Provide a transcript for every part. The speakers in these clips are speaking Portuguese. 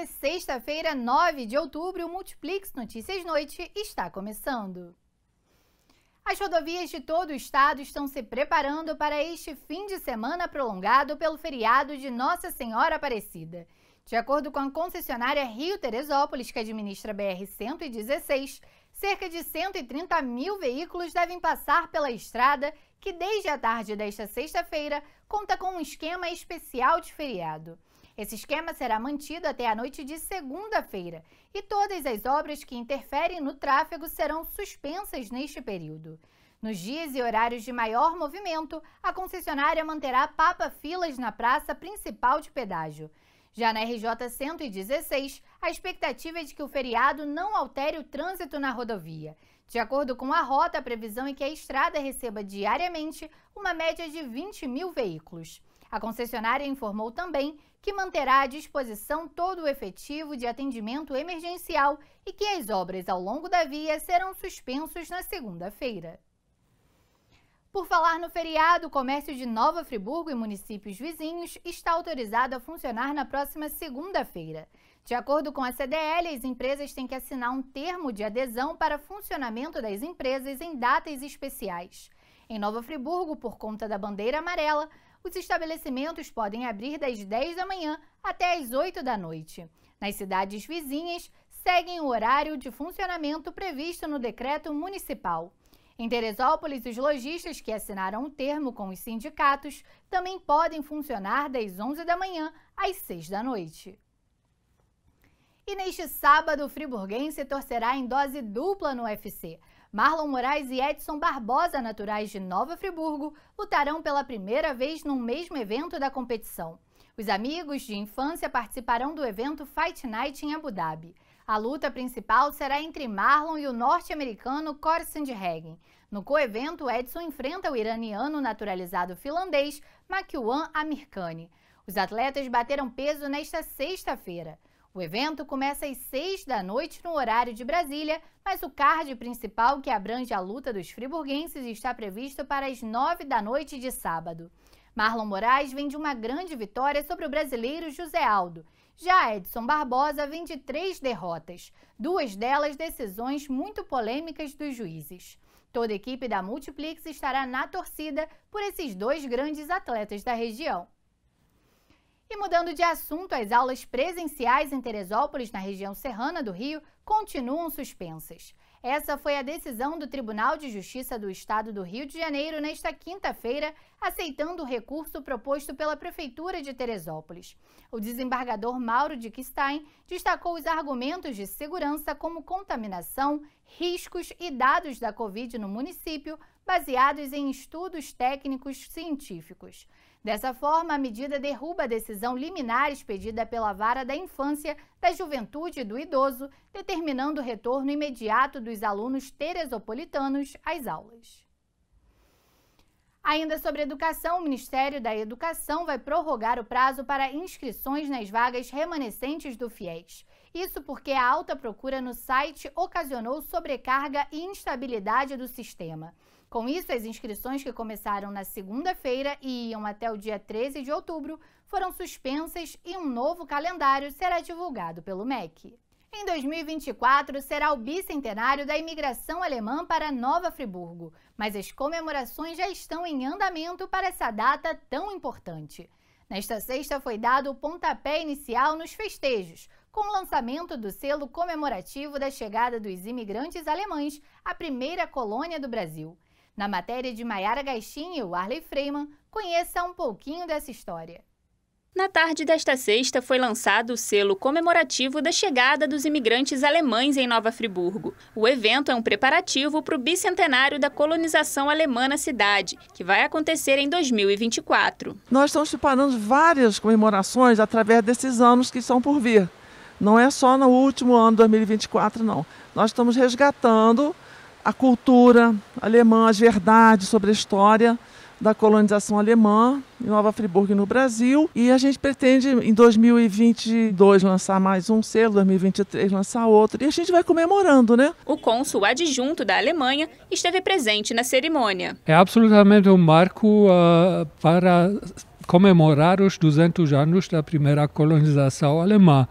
Hoje, sexta-feira, 9 de outubro, o Multiplix Notícias Noite está começando. As rodovias de todo o estado estão se preparando para este fim de semana prolongado pelo feriado de Nossa Senhora Aparecida. De acordo com a concessionária Rio Teresópolis, que administra a BR-116, cerca de 130 mil veículos devem passar pela estrada, que desde a tarde desta sexta-feira conta com um esquema especial de feriado. Esse esquema será mantido até a noite de segunda-feira e todas as obras que interferem no tráfego serão suspensas neste período. Nos dias e horários de maior movimento, a concessionária manterá papa-filas na praça principal de pedágio. Já na RJ 116, a expectativa é de que o feriado não altere o trânsito na rodovia. De acordo com a rota, a previsão é que a estrada receba diariamente uma média de 20 mil veículos. A concessionária informou também que manterá à disposição todo o efetivo de atendimento emergencial e que as obras ao longo da via serão suspensos na segunda-feira. Por falar no feriado, o comércio de Nova Friburgo e municípios vizinhos está autorizado a funcionar na próxima segunda-feira. De acordo com a CDL, as empresas têm que assinar um termo de adesão para funcionamento das empresas em datas especiais. Em Nova Friburgo, por conta da bandeira amarela, os estabelecimentos podem abrir das 10 da manhã até as 8 da noite. Nas cidades vizinhas, seguem o horário de funcionamento previsto no decreto municipal. Em Teresópolis, os lojistas que assinaram o termo com os sindicatos também podem funcionar das 11 da manhã às 6 da noite. E neste sábado, o friburguense torcerá em dose dupla no UFC. Marlon Moraes e Edson Barbosa, naturais de Nova Friburgo, lutarão pela primeira vez num mesmo evento da competição. Os amigos de infância participarão do evento Fight Night em Abu Dhabi. A luta principal será entre Marlon e o norte-americano Corey Sandhagen. No coevento, Edson enfrenta o iraniano naturalizado finlandês Makiwan Amirkani. Os atletas bateram peso nesta sexta-feira. O evento começa às 6 da noite no horário de Brasília, mas o card principal, que abrange a luta dos friburguenses, está previsto para as 9 da noite de sábado. Marlon Moraes vem de uma grande vitória sobre o brasileiro José Aldo. Já Edson Barbosa vem de três derrotas, duas delas decisões muito polêmicas dos juízes. Toda a equipe da Multiplex estará na torcida por esses dois grandes atletas da região. E mudando de assunto, as aulas presenciais em Teresópolis, na região serrana do Rio, continuam suspensas. Essa foi a decisão do Tribunal de Justiça do Estado do Rio de Janeiro nesta quinta-feira, aceitando o recurso proposto pela Prefeitura de Teresópolis. O desembargador Mauro de Kistein destacou os argumentos de segurança como contaminação, riscos e dados da Covid no município, baseados em estudos técnicos científicos. Dessa forma, a medida derruba a decisão liminar expedida pela Vara da Infância, da Juventude e do Idoso, determinando o retorno imediato dos alunos teresopolitanos às aulas. Ainda sobre educação, o Ministério da Educação vai prorrogar o prazo para inscrições nas vagas remanescentes do FIES. Isso porque a alta procura no site ocasionou sobrecarga e instabilidade do sistema. Com isso, as inscrições que começaram na segunda-feira e iam até o dia 13 de outubro foram suspensas e um novo calendário será divulgado pelo MEC. Em 2024 será o bicentenário da imigração alemã para Nova Friburgo, mas as comemorações já estão em andamento para essa data tão importante. Nesta sexta foi dado o pontapé inicial nos festejos, com o lançamento do selo comemorativo da chegada dos imigrantes alemães à primeira colônia do Brasil. Na matéria de Maiara Gaixin e Arley Freeman, conheça um pouquinho dessa história. Na tarde desta sexta foi lançado o selo comemorativo da chegada dos imigrantes alemães em Nova Friburgo. O evento é um preparativo para o bicentenário da colonização alemã na cidade, que vai acontecer em 2024. Nós estamos preparando várias comemorações através desses anos que estão por vir. Não é só no último ano, 2024, não. Nós estamos resgatando a cultura alemã, as verdades sobre a história da colonização alemã em Nova Friburgo no Brasil. E a gente pretende em 2022 lançar mais um selo, 2023 lançar outro. E a gente vai comemorando, né? O cônsul adjunto da Alemanha esteve presente na cerimônia. É absolutamente um marco uh, para comemorar os 200 anos da primeira colonização alemã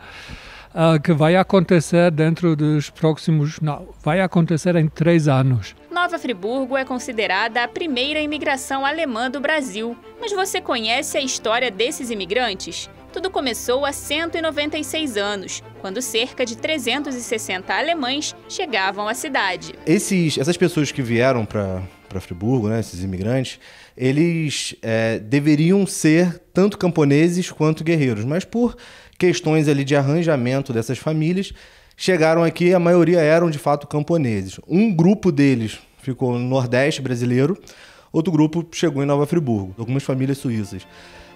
uh, que vai acontecer dentro dos próximos. Não, vai acontecer em três anos. Nova Friburgo é considerada a primeira imigração alemã do Brasil. Mas você conhece a história desses imigrantes? Tudo começou há 196 anos, quando cerca de 360 alemães chegavam à cidade. Esses, essas pessoas que vieram para Friburgo, né, esses imigrantes, eles é, deveriam ser tanto camponeses quanto guerreiros, mas por questões ali de arranjamento dessas famílias, chegaram aqui, a maioria eram de fato camponeses. Um grupo deles ficou no Nordeste brasileiro, outro grupo chegou em Nova Friburgo. Algumas famílias suíças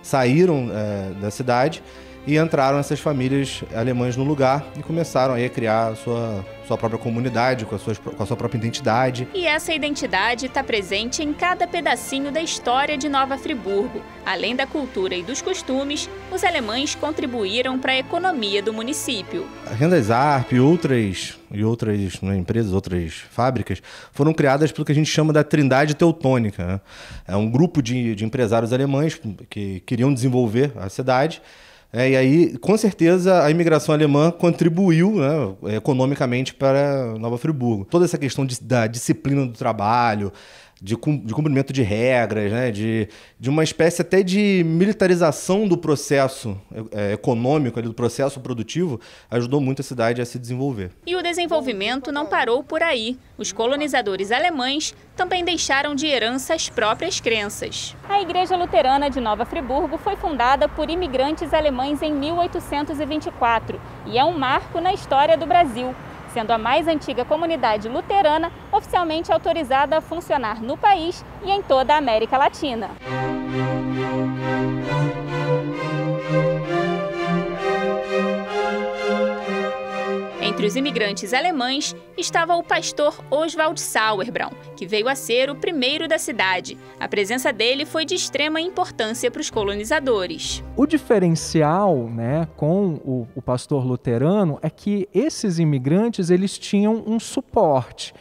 saíram é, da cidade e entraram essas famílias alemãs no lugar e começaram aí a criar a sua, sua própria comunidade, com a, sua, com a sua própria identidade. E essa identidade está presente em cada pedacinho da história de Nova Friburgo. Além da cultura e dos costumes, os alemães contribuíram para a economia do município. A Rendesarp e outras, e outras né, empresas, outras fábricas, foram criadas pelo que a gente chama da Trindade Teutônica. Né? É um grupo de, de empresários alemães que queriam desenvolver a cidade é, e aí, com certeza, a imigração alemã contribuiu né, é, economicamente para Nova Friburgo. Toda essa questão de, da disciplina do trabalho, de, de cumprimento de regras, né? de, de uma espécie até de militarização do processo é, é, econômico, ali, do processo produtivo, ajudou muito a cidade a se desenvolver. E o desenvolvimento não parou por aí. Os colonizadores alemães também deixaram de herança as próprias crenças. A Igreja Luterana de Nova Friburgo foi fundada por imigrantes alemães em 1824 e é um marco na história do Brasil, sendo a mais antiga comunidade luterana oficialmente autorizada a funcionar no país e em toda a América Latina. Entre os imigrantes alemães estava o pastor Oswald Sauerbraun, que veio a ser o primeiro da cidade. A presença dele foi de extrema importância para os colonizadores. O diferencial né, com o, o pastor luterano é que esses imigrantes eles tinham um suporte.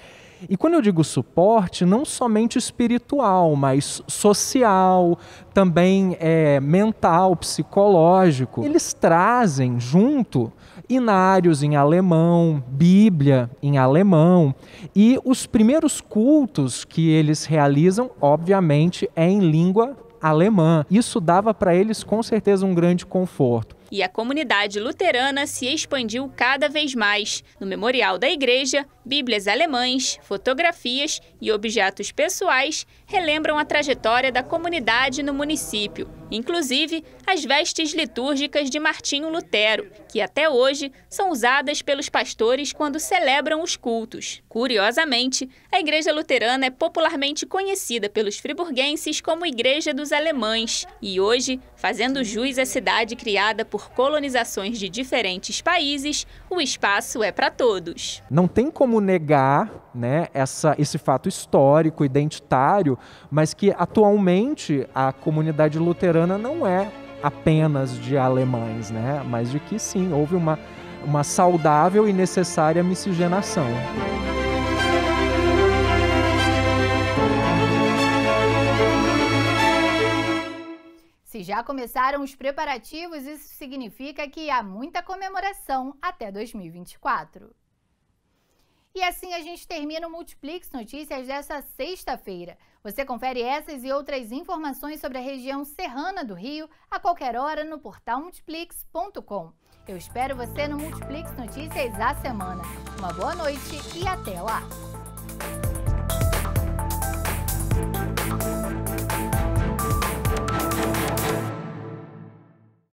E quando eu digo suporte, não somente espiritual, mas social, também é, mental, psicológico. Eles trazem junto inários em alemão, Bíblia em alemão. E os primeiros cultos que eles realizam, obviamente, é em língua alemã. Isso dava para eles com certeza um grande conforto e a comunidade luterana se expandiu cada vez mais. No memorial da igreja, bíblias alemães, fotografias e objetos pessoais relembram a trajetória da comunidade no município, inclusive as vestes litúrgicas de Martinho Lutero, que até hoje são usadas pelos pastores quando celebram os cultos. Curiosamente, a igreja luterana é popularmente conhecida pelos friburguenses como Igreja dos Alemães e hoje Fazendo jus à cidade criada por colonizações de diferentes países, o espaço é para todos. Não tem como negar né, essa, esse fato histórico, identitário, mas que atualmente a comunidade luterana não é apenas de alemães, né? mas de que sim, houve uma, uma saudável e necessária miscigenação. já começaram os preparativos, isso significa que há muita comemoração até 2024. E assim a gente termina o Multiplix Notícias dessa sexta-feira. Você confere essas e outras informações sobre a região serrana do Rio a qualquer hora no portal multiplix.com. Eu espero você no Multiplix Notícias a semana. Uma boa noite e até lá!